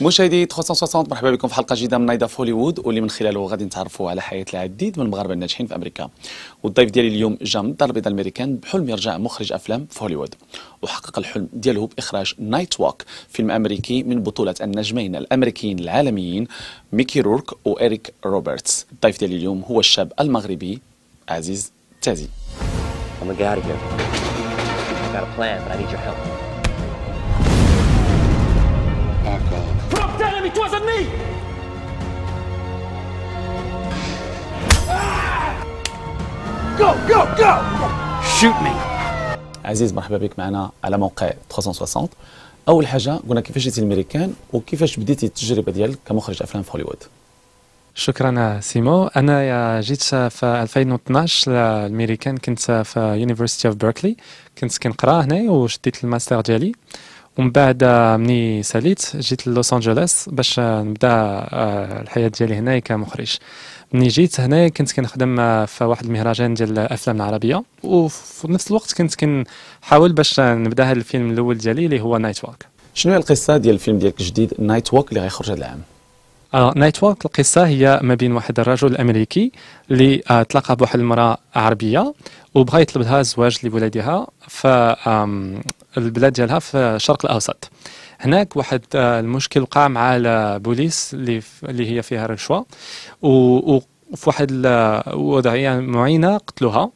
مشاهدي 360 مرحبا بكم في حلقه جديده من نايدا في هوليوود واللي من خلاله غادي نتعرفوا على حياه العديد من المغاربه الناجحين في امريكا والضيف ديالي اليوم جا من الدار البيضاء الامريكان بحلم يرجع مخرج افلام في هوليوود وحقق الحلم دياله باخراج نايت ووك فيلم امريكي من بطوله النجمين الامريكيين العالميين ميكي رورك وإريك روبرتس الضيف ديالي اليوم هو الشاب المغربي عزيز تازي I'm got a plan, but I need your help. Back off. خليك توازني Go, go, go! Shoot me! عزيز مرحبا بك معنا على موقع 360 اول حاجه قلنا كيفاش جيتي الميريكان وكيفاش بديتي التجربه ديالك كمخرج افلام في هوليوود شكرا سيمو انا جيت في 2012 للميريكان كنت في يونيفرسيتي اوف بيركلي كنت كنقرا هنا وشديت الماستر ديالي ومن بعد مني ساليت جيت للوس انجلوس باش نبدا آه، الحياه ديالي هنايا كمخرج ملي جيت هنا كنت كنخدم آه، في واحد المهرجان ديال الافلام العربيه وفي نفس الوقت كنت كنحاول باش نبدا هذا الفيلم الاول ديالي اللي هو نايت واك شنو هي القصه ديال الفيلم ديالك الجديد نايت واك اللي غيخرج هذا العام نايت آه، وورك القصة هي ما بين واحد الرجل الامريكي اللي تلاقى بواحد المرأة عربية وبغى يطلب لها الزواج لولادها ف البلاد ديالها في الشرق الاوسط هناك واحد آه، المشكل وقع مع البوليس اللي, اللي هي فيها رشوه وفي واحد الوضعيه آه، معينه قتلوها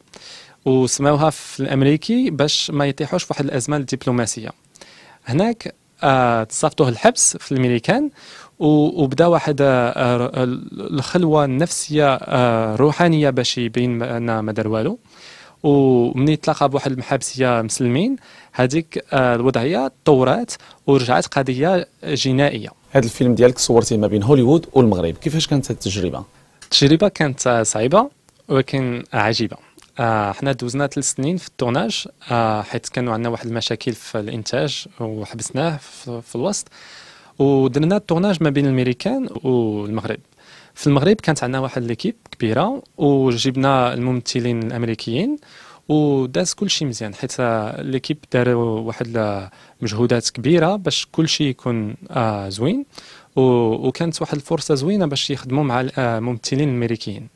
وسموها في الامريكي باش ما يطيحوش في واحد الازمه الدبلوماسيه هناك آه، تصفتوه تصافتوه الحبس في الميريكان وبدا واحد الخلوه النفسيه الروحانيه روحانيه باش يبين ما دار والو ومني تلاقى بواحد المحابسيه مسلمين هذيك آه، الوضعيه تطورات ورجعت قضيه جنائيه هذا الفيلم ديالك صورتيه ما بين هوليوود والمغرب كيفاش كانت التجربه التجربه كانت آه، صعيبه ولكن عجيبه آه، حنا دوزنا ثلاث سنين في التورناج حيت كانوا عندنا واحد المشاكل في الانتاج وحبسناه في, في الوسط ودرنا التورناج ما بين الميريكان والمغرب في المغرب كانت عندنا واحد ليكيب كبيره وجبنا الممثلين الامريكيين وداز كلشي مزيان حيت ليكيب داروا واحد مجهودات كبيره باش كلشي يكون آه زوين وكانت واحد الفرصه زوينه باش يخدموا مع الممثلين آه، الامريكيين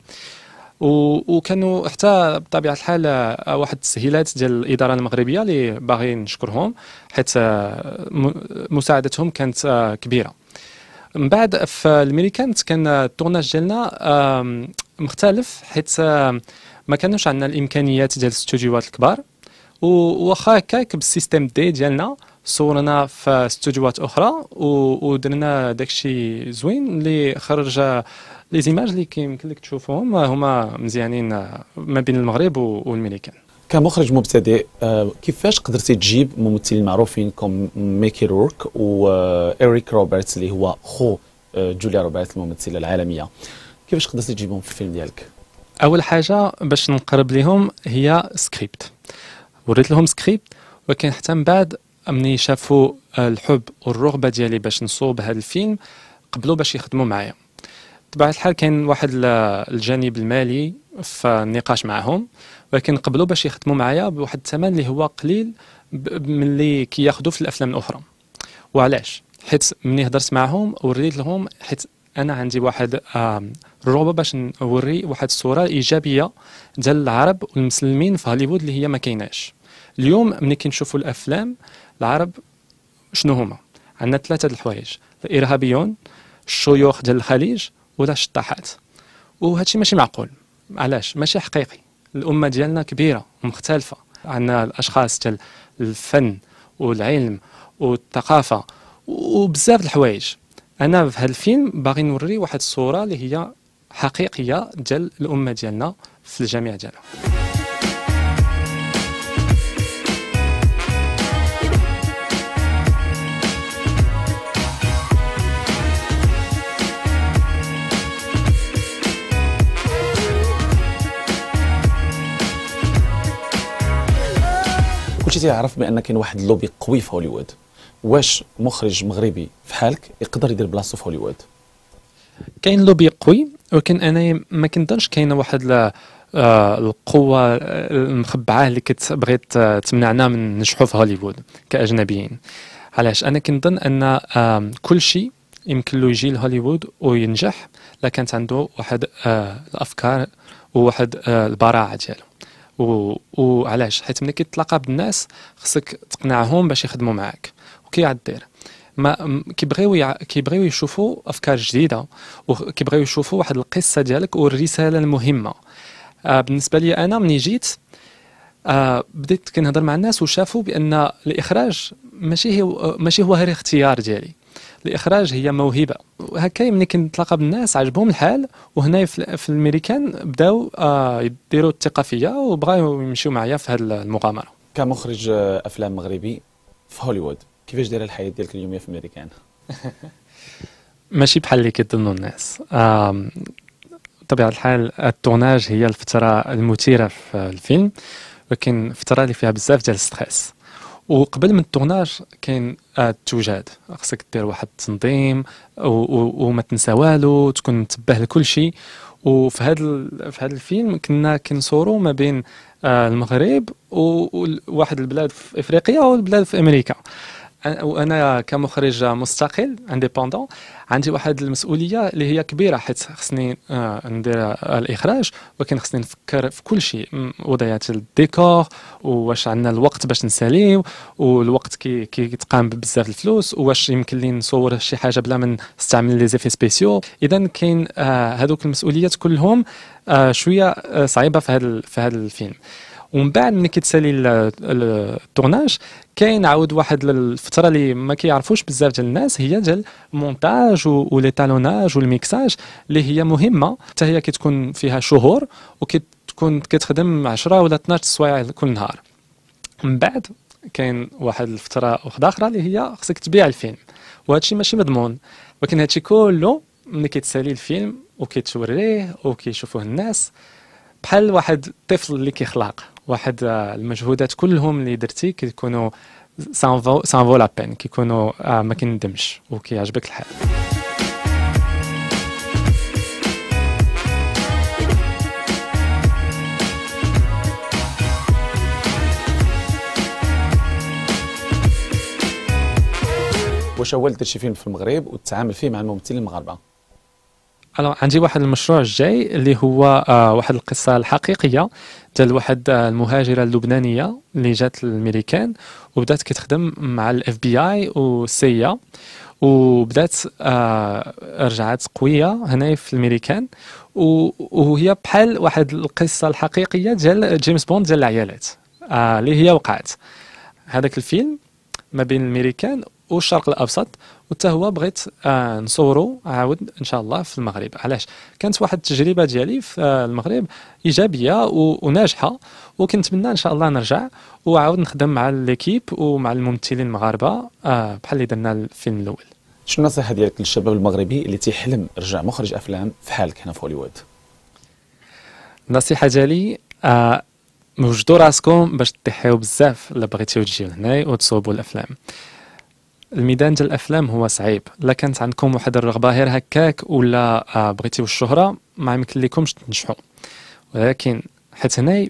وكانوا حتى بطبيعه الحال آه، واحد التسهيلات ديال الاداره المغربيه اللي باغي نشكرهم حيت آه، مساعدتهم كانت كبيره من بعد في الميريكان كان التورناج ديالنا مختلف حيت ما كانوش عندنا الامكانيات ديال الاستوديوهات الكبار وواخا هكاك بالسيستيم دي ديالنا صورنا في استوديوهات اخرى ودرنا داكشي زوين اللي خرج لي زيماج اللي كيمكن لك تشوفهم هما مزيانين ما بين المغرب والميريكان كمخرج مبتدئ آه، كيفاش قدرتي تجيب ممثلين معروفين كوم ميكي رورك وإريك روبرتس اللي هو خو آه، جوليا روبرتس الممثله العالميه كيفاش قدرتي تجيبهم في الفيلم ديالك اول حاجه باش نقرب لهم هي سكريبت وريت لهم سكريبت ولكن حتى من بعد ملي شافوا آه، الحب والرغبه ديالي باش نصوب هذا الفيلم قبلوا باش يخدموا معايا بطبيعة الحال كاين واحد الجانب المالي في النقاش معهم ولكن قبلوا باش يخدموا معايا بواحد الثمن اللي هو قليل من اللي كياخذوا في الافلام الاخرى وعلاش حيت ملي هضرت معهم وريت لهم حيت انا عندي واحد الرغبه باش نوري واحد الصوره ايجابيه ديال العرب والمسلمين في هوليوود اللي هي ما كايناش اليوم ملي كنشوفوا الافلام العرب شنو هما عندنا ثلاثه الحوايج الارهابيون الشيوخ ديال الخليج ولا الشطاحات وهادشي ماشي معقول علاش ماشي حقيقي الامه ديالنا كبيره ومختلفه عندنا الاشخاص تال الفن والعلم والثقافه وبزاف الحوايج انا في هذا الفيلم باغي نوري واحد الصوره اللي هي حقيقيه ديال الامه ديالنا في الجامعه ديالها كلشي تيعرف بان كاين واحد اللوبي قوي في هوليوود واش مخرج مغربي في حالك يقدر يدير بلاصتو في هوليوود كاين لوبي قوي ولكن انا ما كنظنش كاينه واحد لا آه، القوة آه، المخبعة اللي بغيت آه، تمنعنا من نجحوا في هوليوود كأجنبيين علاش أنا كنظن أن كل شيء يمكن له يجي لهوليوود وينجح لكانت كانت عنده واحد الأفكار وواحد البراعة ديالو و... وعلاش حيت ملي كيتلاقى بالناس خصك تقنعهم باش يخدموا معاك وكيعاد دير ما كيبغيو يع... كيبغيو يشوفوا افكار جديده وكيبغيو يشوفوا واحد القصه ديالك والرساله المهمه آه بالنسبه لي انا ملي جيت آه بديت كنهضر مع الناس وشافوا بان الاخراج ماشي هو ماشي هو غير اختيار ديالي الاخراج هي موهبه هكا ملي كنتلاقى بالناس عجبهم الحال وهنا في الميريكان بداو آه، يديروا الثقه فيا وبغاو يمشيو معايا في هذه المغامره كمخرج آه، افلام مغربي في هوليوود كيفاش دايره الحياه ديالك اليوميه في الميريكان ماشي بحال اللي كيظنوا الناس بطبيعه الحال التورناج هي الفتره المثيره في الفيلم ولكن فتره اللي فيها بزاف ديال الستريس وقبل من التورناج كاين التوجاد خصك دير واحد التنظيم وما تنسى والو تكون متبه لكل شيء وفي هذا في هذا الفيلم كنا كنصوروا ما بين آه، المغرب وواحد البلاد في افريقيا والبلاد في امريكا وانا كمخرج مستقل انديبوندون عندي واحد المسؤوليه اللي هي كبيره حيت خصني آه، ندير الاخراج ولكن خصني نفكر في كل شيء وضعيات الديكور واش عندنا الوقت باش نساليو والوقت كي كيتقام بزاف الفلوس واش يمكن لي نصور شي حاجه بلا ما نستعمل لي زيفي سبيسيو اذا كاين آه، هذوك المسؤوليات كلهم آه، شويه صعيبه في هذا في هذا الفيلم ومن بعد ملي كيتسالي التورناج كاين عاود واحد الفتره اللي ما كيعرفوش بزاف ديال الناس هي ديال المونتاج ولي تالوناج والميكساج اللي هي مهمه حتى هي كتكون فيها شهور وكتكون كتخدم 10 ولا 12 سوايع كل نهار من بعد كاين واحد الفتره واحده اخرى اللي هي خصك تبيع الفيلم الشيء ماشي مضمون ولكن هادشي كله ملي كيتسالي الفيلم وكيتوريه وكيشوفوه الناس بحال واحد الطفل اللي كيخلق واحد آه، المجهودات كلهم اللي درتي كيكونوا سان فو لا بين كيكونوا آه، ما كندمش وكيعجبك الحال واش هو اللي درتي فيلم في المغرب وتتعامل فيه مع الممثلين المغاربه الو عندي واحد المشروع الجاي اللي هو آه، واحد القصه الحقيقيه ديال واحد آه، المهاجره اللبنانيه اللي جات للميريكان وبدات كتخدم مع الاف بي اي والسيا وبدات آه، رجعات قويه هنا في الميريكان وهي بحال واحد القصه الحقيقيه ديال جيمس بوند ديال العيالات اللي هي وقعت هذاك الفيلم ما بين الميريكان والشرق الاوسط وتا هو بغيت آه، نصورو عاود ان شاء الله في المغرب علاش كانت واحد التجربه ديالي في آه، المغرب ايجابيه وناجحه وكنتمنى ان شاء الله نرجع وعاود نخدم مع ليكيب ومع الممثلين المغاربه آه، بحال اللي درنا الفيلم الاول شنو النصيحه ديالك للشباب المغربي اللي تيحلم يرجع مخرج افلام في حالك هنا في هوليوود النصيحه ديالي آه وجدوا راسكم باش تضحيو بزاف الا بغيتيو تجيو هنا وتصوبوا الافلام الميدان ديال الافلام هو صعيب لا كانت عندكم واحد الرغبه غير هكاك ولا آه، بغيتيو الشهره ما يمكن لكمش تنجحوا ولكن حيت هنا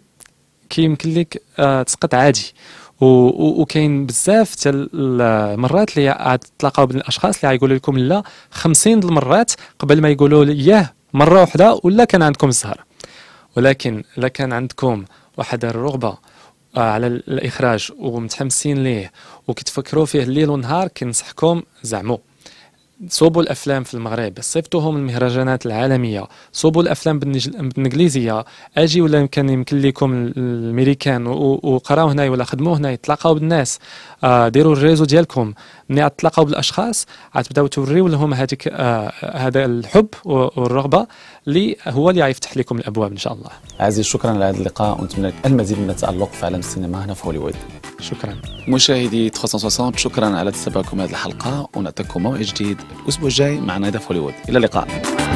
كيمكن لك آه، تسقط عادي وكاين بزاف تاع المرات اللي عاد تلاقاو بين الاشخاص اللي يقولوا لكم لا 50 المرات قبل ما يقولوا ياه مره واحده ولا كان عندكم الزهر ولكن لا كان عندكم واحد الرغبه آه، على الاخراج ومتحمسين ليه وكتفكروا فيه الليل والنهار كنصحكم زعمو صوبوا الافلام في المغرب صيفطوهم المهرجانات العالميه صوبوا الافلام بالانجليزيه اجي ولا كان يمكن لكم الامريكان وقراو هنا ولا خدموا هنا يتلاقاو بالناس آه، ديروا الريزو ديالكم ملي تلاقاو بالاشخاص عتبداو توريو لهم هذيك آه، هذا الحب والرغبه اللي هو اللي غيفتح لكم الابواب ان شاء الله عزيز شكرا على هذا اللقاء ونتمنى لك المزيد من التالق في عالم السينما هنا في هوليوود شكرا مشاهدي 360 شكرا على تتابعكم هذه الحلقة ونعطيكم موعد جديد الأسبوع الجاي مع نايدا فوليوود إلى اللقاء